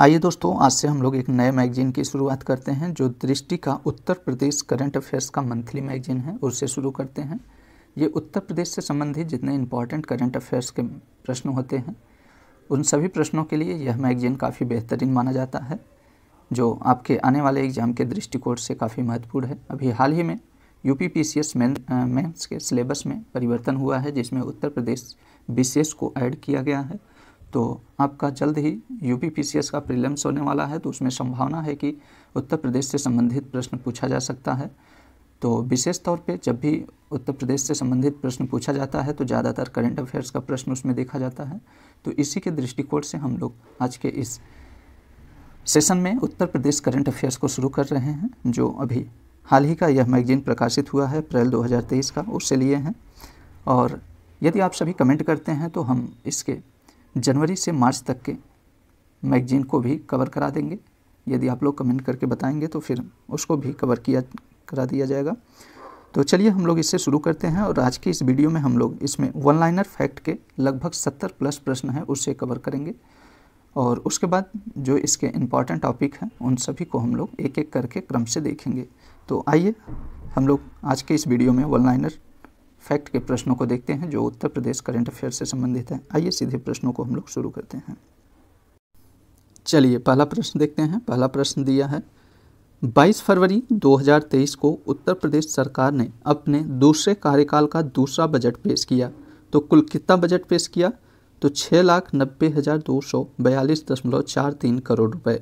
आइए दोस्तों आज से हम लोग एक नए मैगजीन की शुरुआत करते हैं जो दृष्टि का उत्तर प्रदेश करंट अफेयर्स का मंथली मैगजीन है उससे शुरू करते हैं ये उत्तर प्रदेश से संबंधित जितने इंपॉर्टेंट करंट अफेयर्स के प्रश्न होते हैं उन सभी प्रश्नों के लिए यह मैगजीन काफ़ी बेहतरीन माना जाता है जो आपके आने वाले एग्जाम के दृष्टिकोण से काफ़ी महत्वपूर्ण है अभी हाल ही में U P P C S के सिलेबस में परिवर्तन हुआ है जिसमें उत्तर प्रदेश विशेष को ऐड किया गया है तो आपका जल्द ही यू का प्रीलिम्स होने वाला है तो उसमें संभावना है कि उत्तर प्रदेश से संबंधित प्रश्न पूछा जा सकता है तो विशेष तौर पे जब भी उत्तर प्रदेश से संबंधित प्रश्न पूछा जाता है तो ज़्यादातर करंट अफेयर्स का प्रश्न उसमें देखा जाता है तो इसी के दृष्टिकोण से हम लोग आज के इस सेशन में उत्तर प्रदेश करंट अफेयर्स को शुरू कर रहे हैं जो अभी हाल ही का यह मैगजीन प्रकाशित हुआ है अप्रैल 2023 का उससे लिए हैं और यदि आप सभी कमेंट करते हैं तो हम इसके जनवरी से मार्च तक के मैगजीन को भी कवर करा देंगे यदि आप लोग कमेंट करके बताएंगे तो फिर उसको भी कवर किया करा दिया जाएगा तो चलिए हम लोग इससे शुरू करते हैं और आज की इस वीडियो में हम लोग इसमें वन लाइनर फैक्ट के लगभग सत्तर प्लस प्रश्न हैं उससे कवर करेंगे और उसके बाद जो इसके इम्पॉर्टेंट टॉपिक हैं उन सभी को हम लोग एक एक करके क्रम से देखेंगे तो आइए हम लोग आज के इस वीडियो में वन लाइनर फैक्ट के प्रश्नों को देखते हैं जो उत्तर प्रदेश करंट अफेयर से संबंधित है आइए सीधे प्रश्नों को हम लोग शुरू करते हैं चलिए पहला प्रश्न देखते हैं पहला प्रश्न दिया है 22 फरवरी 2023 को उत्तर प्रदेश सरकार ने अपने दूसरे कार्यकाल का दूसरा बजट पेश किया तो कुल कितना बजट पेश किया तो छः लाख नब्बे हज़ार दो सौ बयालीस दशमलव चार तीन करोड़ रुपए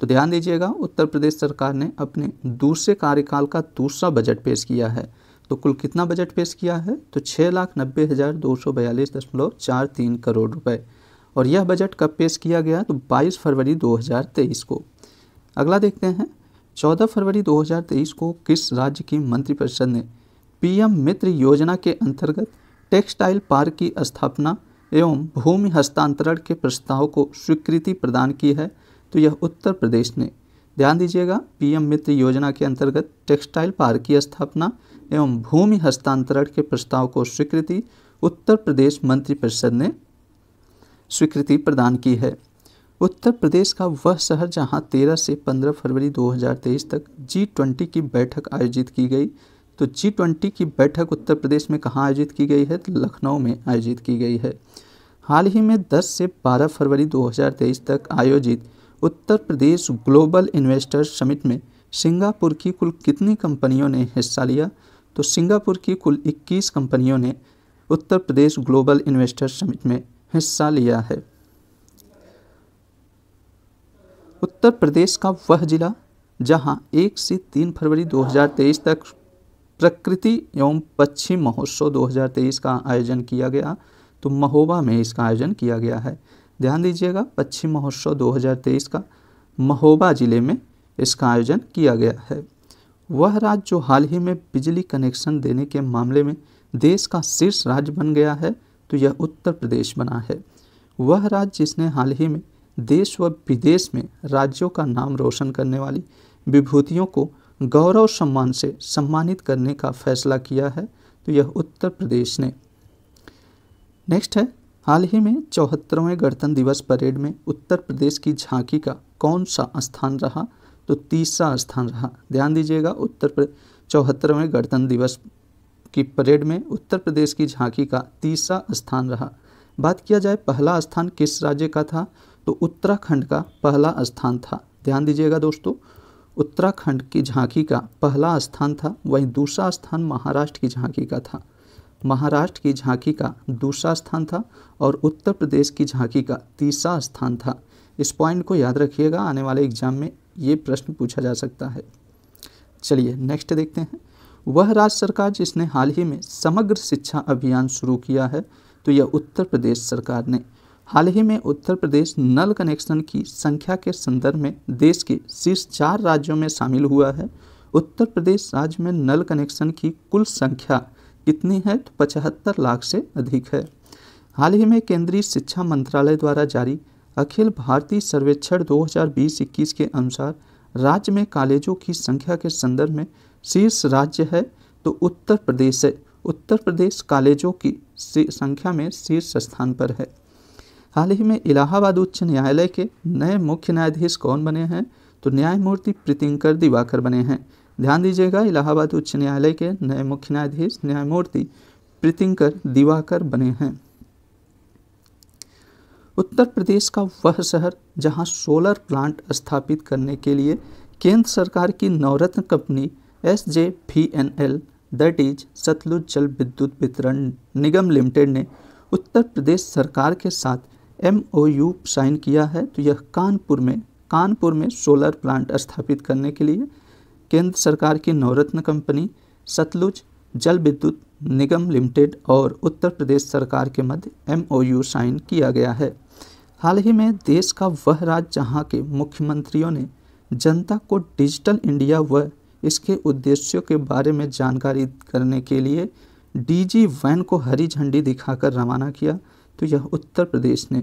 तो ध्यान दीजिएगा उत्तर प्रदेश सरकार ने अपने दूसरे कार्यकाल का दूसरा बजट पेश किया है तो कुल कितना बजट पेश किया है तो छः लाख नब्बे हज़ार दो सौ बयालीस दशमलव चार तीन करोड़ रुपए और यह बजट कब पेश किया गया तो 22 फरवरी 2023 को अगला देखते हैं 14 फरवरी 2023 को किस राज्य की मंत्रिपरिषद ने पीएम मित्र योजना के अंतर्गत टेक्सटाइल पार्क की स्थापना एवं भूमि हस्तांतरण के प्रस्ताव को स्वीकृति प्रदान की है तो यह उत्तर प्रदेश ने ध्यान दीजिएगा पीएम मित्र योजना के अंतर्गत टेक्सटाइल पार्क की स्थापना एवं भूमि हस्तांतरण के प्रस्ताव को स्वीकृति उत्तर प्रदेश मंत्रिपरिषद ने स्वीकृति प्रदान की है उत्तर प्रदेश का वह शहर जहां 13 से 15 फरवरी 2023 तक जी ट्वेंटी की बैठक आयोजित की गई तो जी ट्वेंटी की बैठक उत्तर प्रदेश में कहाँ आयोजित की गई है तो लखनऊ में आयोजित की गई है हाल ही में 10 से 12 फरवरी 2023 तक आयोजित Uttar Pradesh global investors summit में सिंगापुर की कुल कितनी कंपनियों ने हिस्सा लिया तो सिंगापुर की कुल 21 कंपनियों ने Uttar Pradesh global investors summit में हिस्सा लिया है उत्तर प्रदेश का वह जिला जहां 1 से 3 फरवरी 2023 तक प्रकृति एवं पश्चिम महोत्सव 2023 का आयोजन किया गया तो महोबा में इसका आयोजन किया गया है ध्यान दीजिएगा पश्चिम महोत्सव 2023 का महोबा जिले में इसका आयोजन किया गया है वह राज्य जो हाल ही में बिजली कनेक्शन देने के मामले में देश का शीर्ष राज्य बन गया है तो यह उत्तर प्रदेश बना है वह राज्य जिसने हाल ही में देश व विदेश में राज्यों का नाम रोशन करने वाली विभूतियों को गौरव सम्मान से सम्मानित करने का फैसला किया है तो यह उत्तर प्रदेश ने नेक्स्ट है हाल ही में चौहत्तरवें गणतंत्र दिवस परेड में उत्तर प्रदेश की झांकी का कौन सा स्थान रहा तो तीसरा स्थान रहा ध्यान दीजिएगा उत्तर प्रदेश चौहत्तरवें गणतंत्र दिवस की परेड में उत्तर प्रदेश की झांकी का तीसरा स्थान रहा बात किया जाए पहला स्थान किस राज्य का था तो उत्तराखंड का पहला स्थान था ध्यान दीजिएगा दोस्तों उत्तराखंड की झांकी का पहला स्थान था वहीं दूसरा स्थान महाराष्ट्र की झांकी का था महाराष्ट्र की झांकी का दूसरा स्थान था और उत्तर प्रदेश की झांकी का तीसरा स्थान था इस पॉइंट को याद रखिएगा आने वाले एग्जाम में ये प्रश्न पूछा जा सकता है चलिए नेक्स्ट देखते हैं वह राज्य सरकार जिसने हाल ही में समग्र शिक्षा अभियान शुरू किया है तो यह उत्तर प्रदेश सरकार ने हाल ही में उत्तर प्रदेश नल कनेक्शन की संख्या के संदर्भ में देश के शीर्ष चार राज्यों में शामिल हुआ है उत्तर प्रदेश राज्य में नल कनेक्शन की कुल संख्या कितनी है तो पचहत्तर लाख से अधिक है हाल ही में केंद्रीय शिक्षा मंत्रालय द्वारा जारी अखिल भारतीय सर्वेक्षण 2020-21 के अनुसार राज्य में कॉलेजों की संख्या के संदर्भ में शीर्ष राज्य है तो उत्तर प्रदेश है उत्तर प्रदेश कॉलेजों की संख्या में शीर्ष स्थान पर है हाल ही में इलाहाबाद उच्च न्यायालय के नए मुख्य न्यायाधीश कौन बने हैं तो न्यायमूर्ति प्रीतिंकर दिवाकर बने हैं ध्यान दीजिएगा इलाहाबाद उच्च न्यायालय के नए मुख्य न्यायाधीश न्यायमूर्ति प्रीतिंकर दिवाकर बने हैं उत्तर प्रदेश का वह शहर जहां सोलर प्लांट स्थापित करने के लिए केंद्र सरकार की Navratna company S J P N L that is Satluj Jal Vidyut वितरण निगम लिमिटेड ने उत्तर प्रदेश सरकार के साथ एम ओ यू साइन किया है तो यह कानपुर में कानपुर में सोलर प्लांट स्थापित करने के लिए केंद्र सरकार की नवरत्न कंपनी सतलुज जल विद्युत निगम लिमिटेड और उत्तर प्रदेश सरकार के मध्य एमओयू साइन किया गया है हाल ही में देश का वह राज्य जहां के मुख्यमंत्रियों ने जनता को डिजिटल इंडिया व इसके उद्देश्यों के बारे में जानकारी करने के लिए डीजी वैन को हरी झंडी दिखाकर रवाना किया तो यह उत्तर प्रदेश ने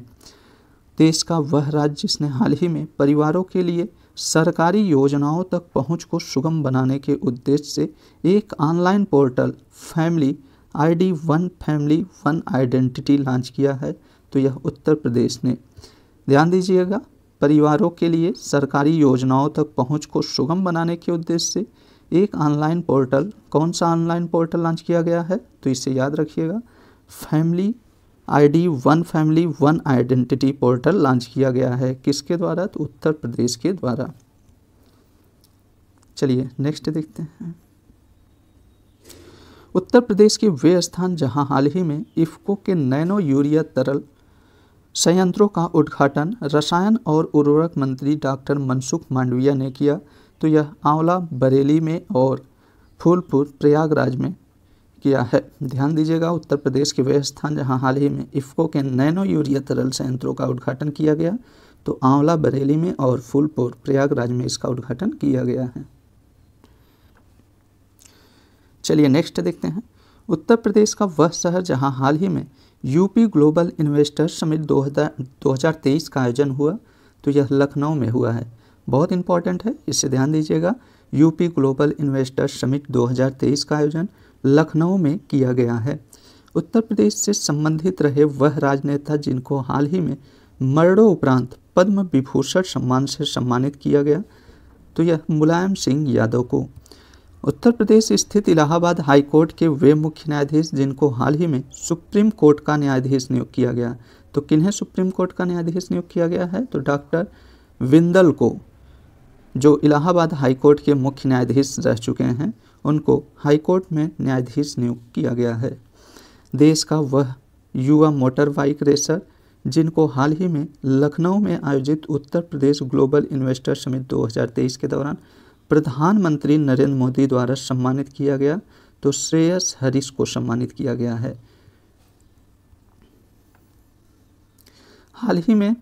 देश का वह राज्य जिसने हाल ही में परिवारों के लिए सरकारी योजनाओं तक पहुंच को सुगम बनाने के उद्देश्य से एक online portal family ID one family one identity launch किया है तो यह उत्तर प्रदेश ने ध्यान दीजिएगा परिवारों के लिए सरकारी योजनाओं तक पहुंच को सुगम बनाने के उद्देश्य से एक ऑनलाइन पोर्टल कौन सा ऑनलाइन पोर्टल लॉन्च किया गया है तो इसे याद रखिएगा family ID one family one identity portal launch किया गया है किसके द्वारा तो उत्तर प्रदेश के द्वारा चलिए नेक्स्ट देखते हैं उत्तर प्रदेश के वे स्थान जहां हाल ही में इफ्को के नैनो यूरिया तरल संयंत्रों का उद्घाटन रसायन और उर्वरक मंत्री डॉक्टर मनसुख मांडविया ने किया तो यह आंवला बरेली में और फूलपुर प्रयागराज में किया है ध्यान दीजिएगा उत्तर प्रदेश के वह स्थान जहाँ हाल ही में इफ्को के नैनो यूरिया तरल संयंत्रों का उद्घाटन किया गया तो आंवला बरेली में और फूलपुर प्रयागराज में इसका उद्घाटन किया गया है चलिए नेक्स्ट देखते हैं उत्तर प्रदेश का वह शहर जहां हाल ही में यूपी ग्लोबल इन्वेस्टर्स समिट 2023 का आयोजन हुआ तो यह लखनऊ में हुआ है बहुत इंपॉर्टेंट है इससे ध्यान दीजिएगा यूपी ग्लोबल इन्वेस्टर्स समिट 2023 का आयोजन लखनऊ में किया गया है उत्तर प्रदेश से संबंधित रहे वह राजनेता जिनको हाल ही में उपरांत पद्म विभूषण सम्मान से सम्मानित किया गया तो यह मुलायम सिंह यादव को उत्तर प्रदेश स्थित इलाहाबाद हाई कोर्ट के वे मुख्य न्यायाधीश जिनको हाल ही में सुप्रीम कोर्ट का न्यायाधीश नियुक्त किया गया तो किन्हें सुप्रीम कोर्ट का न्यायाधीश नियुक्त किया गया है तो डॉक्टर विंदल को जो इलाहाबाद हाई कोर्ट के मुख्य न्यायाधीश रह चुके हैं उनको हाईकोर्ट में न्यायाधीश नियुक्त किया गया है देश का वह युवा मोटर बाइक रेसर जिनको हाल ही में लखनऊ में आयोजित Uttar Pradesh global investor summit 2023 के दौरान प्रधानमंत्री नरेंद्र मोदी द्वारा सम्मानित किया गया तो श्रेयस हरीश को सम्मानित किया गया है हाल ही में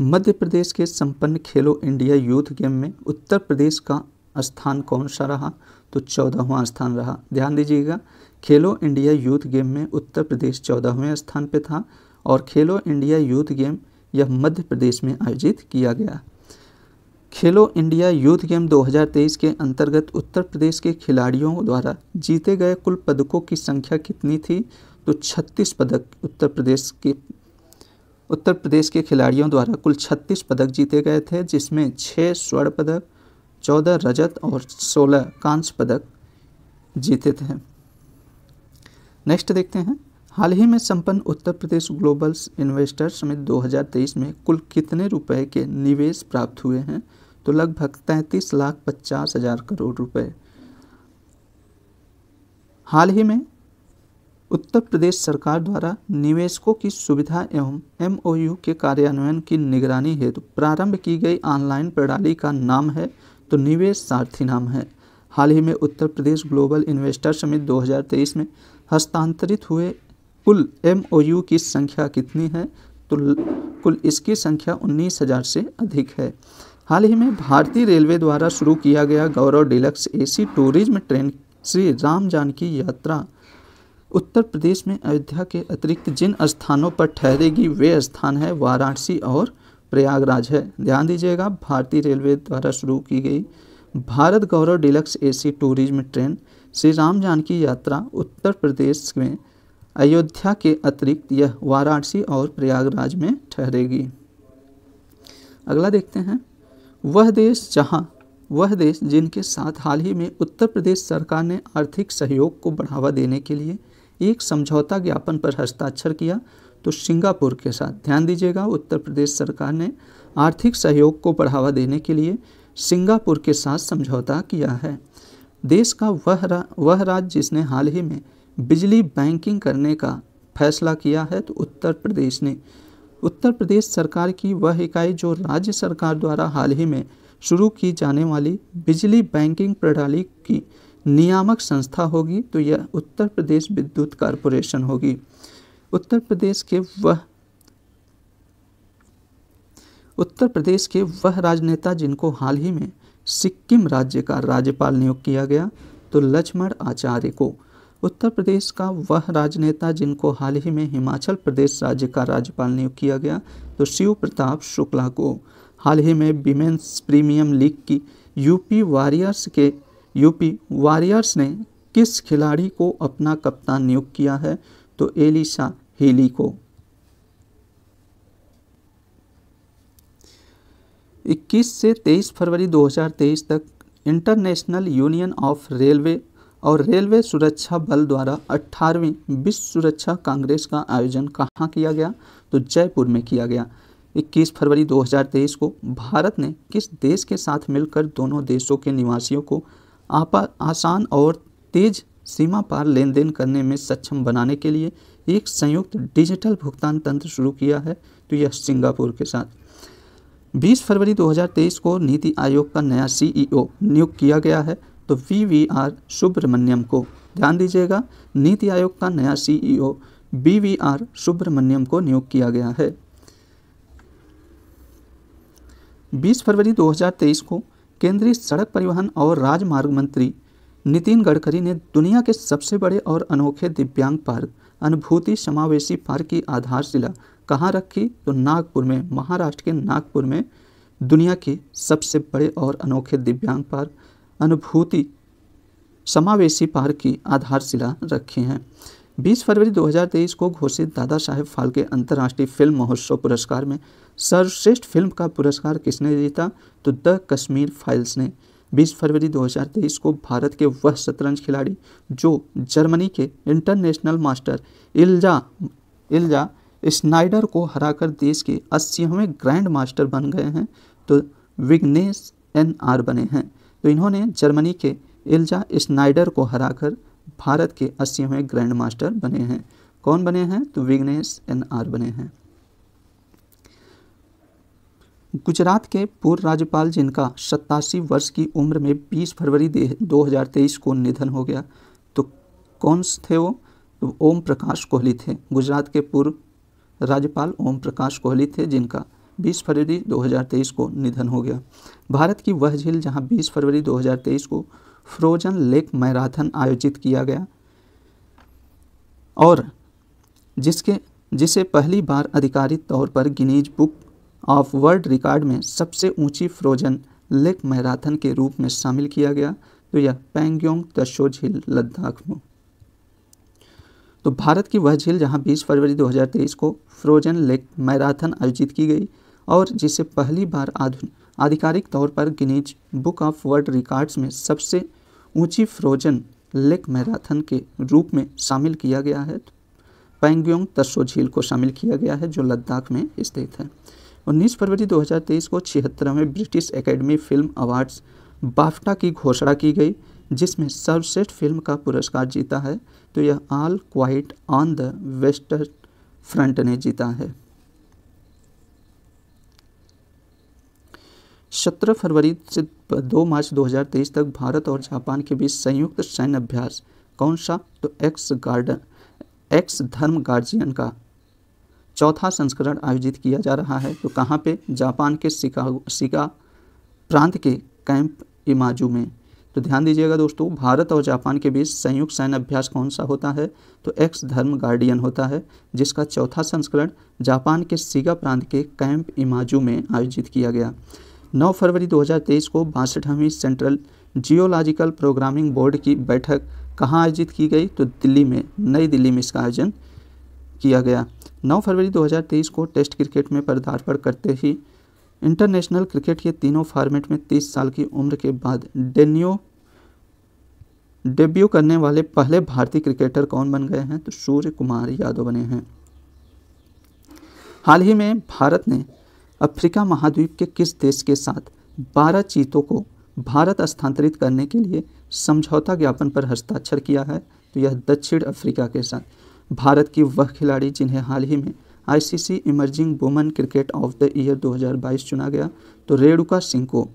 मध्य प्रदेश के संपन्न खेलो इंडिया यूथ गेम में उत्तर प्रदेश का स्थान कौन सा रहा तो चौदहवां स्थान रहा ध्यान दीजिएगा खेलो इंडिया यूथ गेम में उत्तर प्रदेश चौदहवें स्थान पर था और खेलो इंडिया यूथ गेम यह मध्य प्रदेश में आयोजित किया गया खेलो इंडिया यूथ गेम 2023 के अंतर्गत उत्तर प्रदेश के खिलाड़ियों द्वारा जीते गए कुल पदकों की संख्या कितनी थी तो 36 पदक उत्तर प्रदेश के उत्तर प्रदेश के खिलाड़ियों द्वारा कुल 36 पदक जीते गए थे जिसमें 6 स्वर्ण पदक चौदह रजत और सोलह कांस्य पदक जीते थे नेक्स्ट देखते हैं हाल ही में संपन्न Uttar Pradesh global investor summit 2023 में कुल कितने रुपए के निवेश प्राप्त हुए हैं तो लगभग तैंतीस लाख पचास हजार करोड़ रुपए हाल ही में उत्तर प्रदेश सरकार द्वारा निवेशकों की सुविधा एवं एमओयू के कार्यान्वयन की निगरानी हेतु प्रारंभ की गई ऑनलाइन प्रणाली का नाम है तो निवेश सारथी नाम है हाल ही में Uttar Pradesh global investor summit 2023 में हस्तांतरित हुए कुल एम की संख्या कितनी है तो कुल इसकी संख्या उन्नीस हजार से अधिक है हाल ही में भारतीय रेलवे द्वारा शुरू किया गया Gaurav deluxe AC tourism train Shri Ram Janaki Yatra Uttar प्रदेश में अयोध्या के अतिरिक्त जिन स्थानों पर ठहरेगी वे स्थान है वाराणसी और प्रयागराज है ध्यान दीजिएगा भारतीय रेलवे द्वारा शुरू की गई Bharat Gaurav deluxe AC tourism train Shri Ram Janaki Yatra Uttar प्रदेश में अयोध्या के अतिरिक्त यह वाराणसी और प्रयागराज में ठहरेगी अगला देखते हैं वह देश जहां वह देश जिनके साथ हाल ही में उत्तर प्रदेश सरकार ने आर्थिक सहयोग को बढ़ावा देने के लिए एक समझौता ज्ञापन पर हस्ताक्षर किया तो सिंगापुर के साथ ध्यान दीजिएगा उत्तर प्रदेश सरकार ने आर्थिक सहयोग को बढ़ावा देने के लिए सिंगापुर के साथ समझौता किया है देश का वह रा, वह राज्य जिसने हाल ही में बिजली बैंकिंग करने का फैसला किया है तो उत्तर प्रदेश ने उत्तर प्रदेश सरकार की वह इकाई जो राज्य सरकार द्वारा हाल ही में शुरू की जाने वाली बिजली बैंकिंग प्रणाली की नियामक संस्था होगी तो यह उत्तर प्रदेश विद्युत कॉरपोरेशन होगी उत्तर प्रदेश के वह उत्तर प्रदेश के वह राजनेता जिनको हाल ही में सिक्किम राज्य का राज्यपाल नियुक्त किया गया तो लक्ष्मण आचार्य को उत्तर प्रदेश का वह राजनेता जिनको हाल ही में हिमाचल प्रदेश राज्य का राज्यपाल नियुक्त किया गया तो शिव प्रताप शुक्ला को हाल ही में विमेंस प्रीमियम लीग की यूपी वॉरियर्स के यूपी वॉरियर्स ने किस खिलाड़ी को अपना कप्तान नियुक्त किया है तो एलिसा हेली को 21 से 23 फरवरी 2023 तक इंटरनेशनल यूनियन ऑफ रेलवे और रेलवे सुरक्षा बल द्वारा 18वीं विश्व सुरक्षा कांग्रेस का आयोजन कहाँ किया गया तो जयपुर में किया गया 21 फरवरी 2023 को भारत ने किस देश के साथ मिलकर दोनों देशों के निवासियों को आपा आसान और तेज सीमा पार लेन देन करने में सक्षम बनाने के लिए एक संयुक्त डिजिटल भुगतान तंत्र शुरू किया है तो यह सिंगापुर के साथ 20 फरवरी 2023 को नीति आयोग का नया सीईओ e नियुक्त किया गया है तो वी वी आर सुब्रमण्यम को ध्यान दीजिएगा नीति आयोग का नया CEO B V R Subrahmanyam को नियुक्त किया गया है 20 फरवरी 2023 को केंद्रीय सड़क परिवहन और राजमार्ग मंत्री नितिन गडकरी ने दुनिया के सबसे बड़े और अनोखे दिव्यांग पार्क अनुभूति समावेशी पार्क की आधारशिला कहाँ रखी तो नागपुर में महाराष्ट्र के नागपुर में दुनिया के सबसे बड़े और अनोखे दिव्यांग पार्क अनुभूति समावेशी पार्क की आधारशिला रखी हैं 20 फरवरी 2023 को घोषित दादा साहेब फाल्के अंतर्राष्ट्रीय फिल्म महोत्सव पुरस्कार में सर्वश्रेष्ठ फिल्म का पुरस्कार किसने जीता तो द कश्मीर फाइल्स ने बीस फरवरी तेईस को भारत के वह शतरंज खिलाड़ी जो जर्मनी के international master Ilja Ilja Schneider को हराकर देश के अस्सीवें ग्रैंड मास्टर बन गए हैं तो विग्नेश एन आर बने हैं तो इन्होंने जर्मनी के इल्जा स्नाइडर को हराकर भारत के अस्सीवें ग्रैंड मास्टर बने हैं कौन बने हैं तो विग्नेश एन आर बने हैं गुजरात के पूर्व राज्यपाल जिनका सत्तासी वर्ष की उम्र में 20 फरवरी 2023 को निधन हो गया तो कौन थे वो तो ओम प्रकाश कोहली थे गुजरात के पूर्व राज्यपाल ओम प्रकाश कोहली थे जिनका 20 फरवरी 2023 को निधन हो गया भारत की वह झील जहां 20 फरवरी 2023 को फ्रोजन लेक मैराथन आयोजित किया गया और जिसके जिसे पहली बार आधिकारिक तौर पर Guinness book of world record में सबसे ऊंची फ्रोजन लेक मैराथन के रूप में शामिल किया गया तो यह पैंग्योंग तशो झील लद्दाख में तो भारत की वह झील जहां 20 फरवरी 2023 को फ्रोजन लेक मैराथन आयोजित की गई और जिसे पहली बार आधिकारिक तौर पर Guinness book of world records में सबसे ऊंची फ्रोजन लेक मैराथन के रूप में शामिल किया गया है तो पैंग्योंग तस्सो झील को शामिल किया गया है जो लद्दाख में स्थित है उन्नीस फरवरी 2023 को छिहत्तरवें British academy film awards BAFTA की घोषणा की गई जिसमें सर्वश्रेष्ठ फिल्म का पुरस्कार जीता है तो यह all quiet on the western front ने जीता है सत्रह फरवरी से दो मार्च 2023 तक भारत और जापान के बीच संयुक्त सैन्य अभ्यास कौन सा तो ex garden ex Dharma guardian का चौथा संस्करण आयोजित किया जा रहा है तो कहाँ पे जापान के शिकागो शिका प्रांत के कैंप इमाजू में तो ध्यान दीजिएगा दोस्तों भारत और जापान के बीच संयुक्त सैन्य अभ्यास कौन सा होता है तो एक्स धर्म गार्डियन होता है जिसका चौथा संस्करण जापान के सीगा प्रांत के कैंप इमाजू में आयोजित किया गया 9 फरवरी 2023 को बासठवीं सेंट्रल जियोलॉजिकल प्रोग्रामिंग बोर्ड की बैठक कहाँ आयोजित की गई तो दिल्ली में नई दिल्ली में इसका आयोजन किया गया 9 फरवरी 2023 को टेस्ट क्रिकेट में पदार्पण करते ही इंटरनेशनल क्रिकेट के तीनों फॉर्मेट में 30 साल की उम्र के बाद डेन्यो डेब्यू करने वाले पहले भारतीय क्रिकेटर कौन बन गए हैं तो सूर्य कुमार यादव बने हैं हाल ही में भारत ने अफ्रीका महाद्वीप के किस देश के साथ 12 चीतों को भारत स्थानांतरित करने के लिए समझौता ज्ञापन पर हस्ताक्षर किया है तो यह दक्षिण अफ्रीका के साथ भारत की वह खिलाड़ी जिन्हें हाल ही में ICC emerging women cricket of the year 2022 चुना गया तो रेणुका सिंह को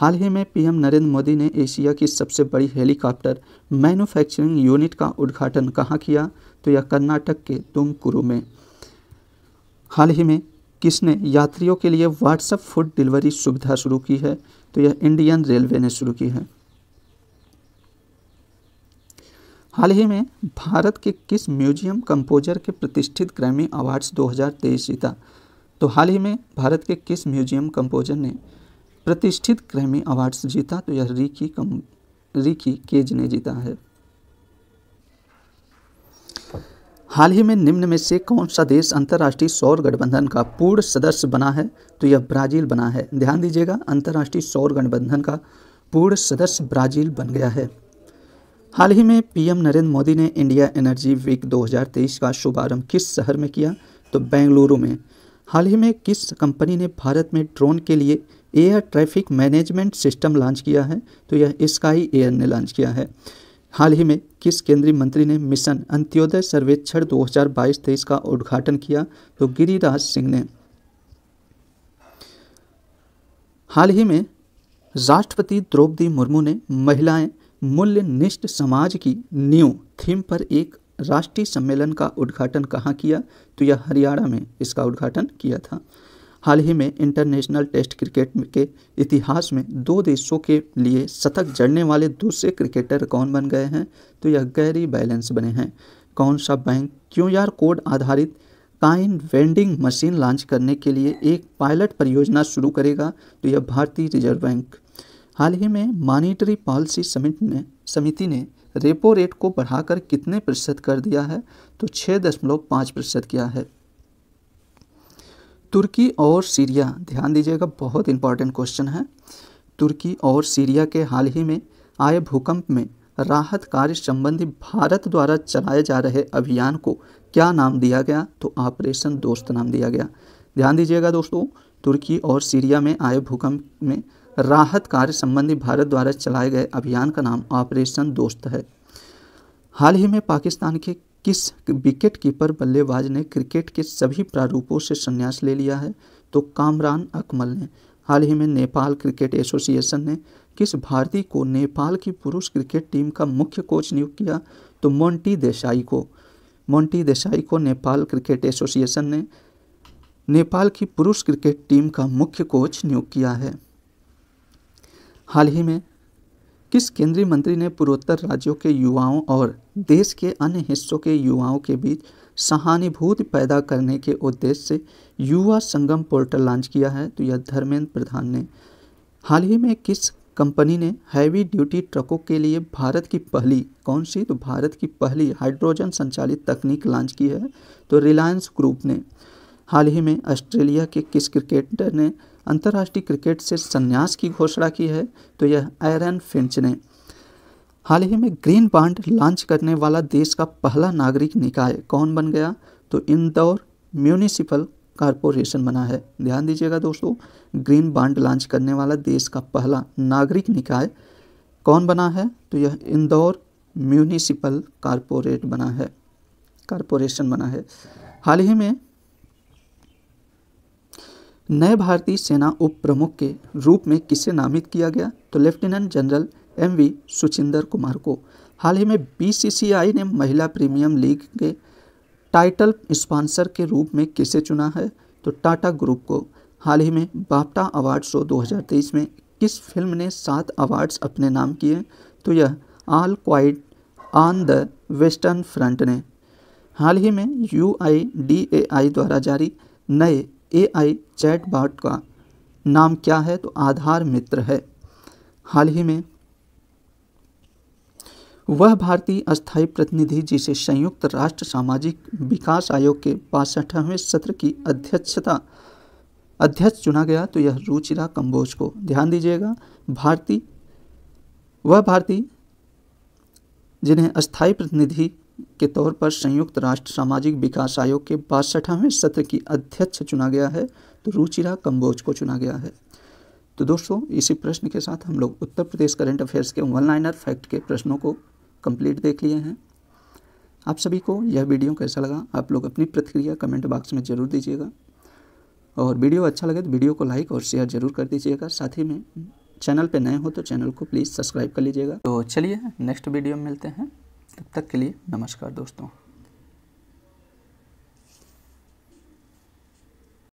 हाल ही में पीएम नरेंद्र मोदी ने एशिया की सबसे बड़ी हेलीकॉप्टर मैन्युफैक्चरिंग यूनिट का उद्घाटन कहाँ किया तो यह कर्नाटक के तुमकुरु में हाल ही में किसने यात्रियों के लिए व्हाट्सएप फूड डिलीवरी सुविधा शुरू की है तो यह इंडियन रेलवे ने शुरू की है हाल ही में भारत के किस म्यूजियम कंपोजर के प्रतिष्ठित ग्रैमी अवार्ड्स 2023 जीता तो हाल ही में भारत के किस म्यूजियम कंपोजर ने प्रतिष्ठित ग्रैमी अवार्ड्स जीता तो यह रिकी कम रिकी केज ने जीता है हाल ही में निम्न में से कौन सा देश अंतर्राष्ट्रीय सौर गठबंधन का पूर्ण सदस्य बना है तो यह ब्राज़ील बना है ध्यान दीजिएगा अंतर्राष्ट्रीय सौर गठबंधन का पूर्ण सदस्य ब्राज़ील बन गया है हाल ही में पीएम नरेंद्र मोदी ने इंडिया एनर्जी वीक 2023 का शुभारंभ किस शहर में किया तो बेंगलुरु में हाल ही में किस कंपनी ने भारत में ड्रोन के लिए air traffic management system launch किया है तो यह स्काई एयर ने लॉन्च किया है हाल ही में किस केंद्रीय मंत्री ने मिशन अंत्योदय सर्वेक्षण 2022-23 का उद्घाटन किया तो गिरिराज सिंह ने हाल ही में राष्ट्रपति द्रौपदी मुर्मू ने महिलाएं मूल्यनिष्ठ समाज की न्यू थीम पर एक राष्ट्रीय सम्मेलन का उद्घाटन कहाँ किया तो यह हरियाणा में इसका उद्घाटन किया था हाल ही में इंटरनेशनल टेस्ट क्रिकेट के इतिहास में दो देशों के लिए शतक जड़ने वाले दूसरे क्रिकेटर कौन बन गए हैं तो यह गहरी बैलेंस बने हैं कौन सा बैंक क्यू आर कोड आधारित काइन वेंडिंग मशीन लॉन्च करने के लिए एक पायलट परियोजना शुरू करेगा तो यह भारतीय रिजर्व बैंक हाल ही में मॉनिटरी पॉलिसी समिट ने समिति ने रेपो रेट को बढ़ाकर कितने प्रतिशत कर दिया है तो छः दशमलव पाँच प्रतिशत किया है तुर्की और सीरिया ध्यान दीजिएगा बहुत इंपॉर्टेंट क्वेश्चन है तुर्की और सीरिया के हाल ही में आए भूकंप में राहत कार्य संबंधी भारत द्वारा चलाए जा रहे अभियान को क्या नाम दिया गया तो ऑपरेशन दोस्त नाम दिया गया ध्यान दीजिएगा दोस्तों तुर्की और सीरिया में आए भूकंप में राहत कार्य संबंधी भारत द्वारा चलाए गए अभियान का नाम ऑपरेशन दोस्त है हाल ही में पाकिस्तान के किस विकेट कीपर बल्लेबाज ने क्रिकेट के सभी प्रारूपों से संन्यास ले लिया है तो कामरान अकमल ने हाल ही में नेपाल क्रिकेट एसोसिएशन ने किस भारतीय को नेपाल की पुरुष क्रिकेट टीम का मुख्य कोच नियुक्त किया तो मोंटी देसाई को मोंटी देसाई को नेपाल क्रिकेट एसोसिएशन ने नेपाल की पुरुष क्रिकेट टीम का मुख्य कोच नियुक्त किया है हाल ही में किस केंद्रीय मंत्री ने पूर्वोत्तर राज्यों के युवाओं और देश के अन्य हिस्सों के युवाओं के बीच सहानुभूति पैदा करने के उद्देश्य से युवा संगम पोर्टल लॉन्च किया है तो यह धर्मेंद्र प्रधान ने हाल ही में किस कंपनी ने हैवी ड्यूटी ट्रकों के लिए भारत की पहली कौन सी तो भारत की पहली हाइड्रोजन संचालित तकनीक लॉन्च की है तो रिलायंस ग्रुप ने हाल ही में ऑस्ट्रेलिया के किस क्रिकेटर ने अंतर्राष्ट्रीय क्रिकेट से संन्यास की घोषणा की है तो यह एरन फिंच ने हाल ही में ग्रीन बांड लॉन्च करने वाला देश का पहला नागरिक निकाय कौन बन गया तो इंदौर म्यूनिसिपल कॉरपोरेशन बना है ध्यान दीजिएगा दोस्तों ग्रीन बांड लॉन्च करने वाला देश का पहला नागरिक निकाय कौन बना है तो यह इंदौर म्यूनिसिपल कॉरपोरेट बना है कॉरपोरेशन बना है हाल ही में नए भारतीय सेना उप प्रमुख के रूप में किसे नामित किया गया तो lieutenant general M V Suchindra Kumar को हाल ही में बीसीसीआई ने महिला प्रीमियम लीग के टाइटल स्पॉन्सर के रूप में किसे चुना है तो टाटा ग्रुप को हाल ही में बापटा अवार्ड शो 2023 में किस फिल्म ने सात अवार्ड्स अपने नाम किए तो यह all quiet on the western front ने हाल ही में यू द्वारा जारी नए एआई चैटबॉट का नाम क्या है तो आधार मित्र है हाल ही में वह भारतीय अस्थायी प्रतिनिधि जिसे संयुक्त राष्ट्र सामाजिक विकास आयोग के बासठवें सत्र की अध्यक्षता अध्यक्ष चुना गया तो यह रुचिरा कंबोज को ध्यान दीजिएगा भारतीय वह भारतीय जिन्हें अस्थायी प्रतिनिधि के तौर पर संयुक्त राष्ट्र सामाजिक विकास आयोग के बासठवें सत्र की अध्यक्ष चुना गया है तो रुचिरा कम्बोज को चुना गया है तो दोस्तों इसी प्रश्न के साथ हम लोग उत्तर प्रदेश करंट अफेयर्स के वन लाइनर फैक्ट के प्रश्नों को कंप्लीट देख लिए हैं आप सभी को यह वीडियो कैसा लगा आप लोग अपनी प्रतिक्रिया कमेंट बॉक्स में ज़रूर दीजिएगा और वीडियो अच्छा लगे तो वीडियो को लाइक और शेयर जरूर कर दीजिएगा साथ ही में चैनल पर नए हो तो चैनल को प्लीज़ सब्सक्राइब कर लीजिएगा तो चलिए नेक्स्ट वीडियो में मिलते हैं तब तक के लिए नमस्कार दोस्तों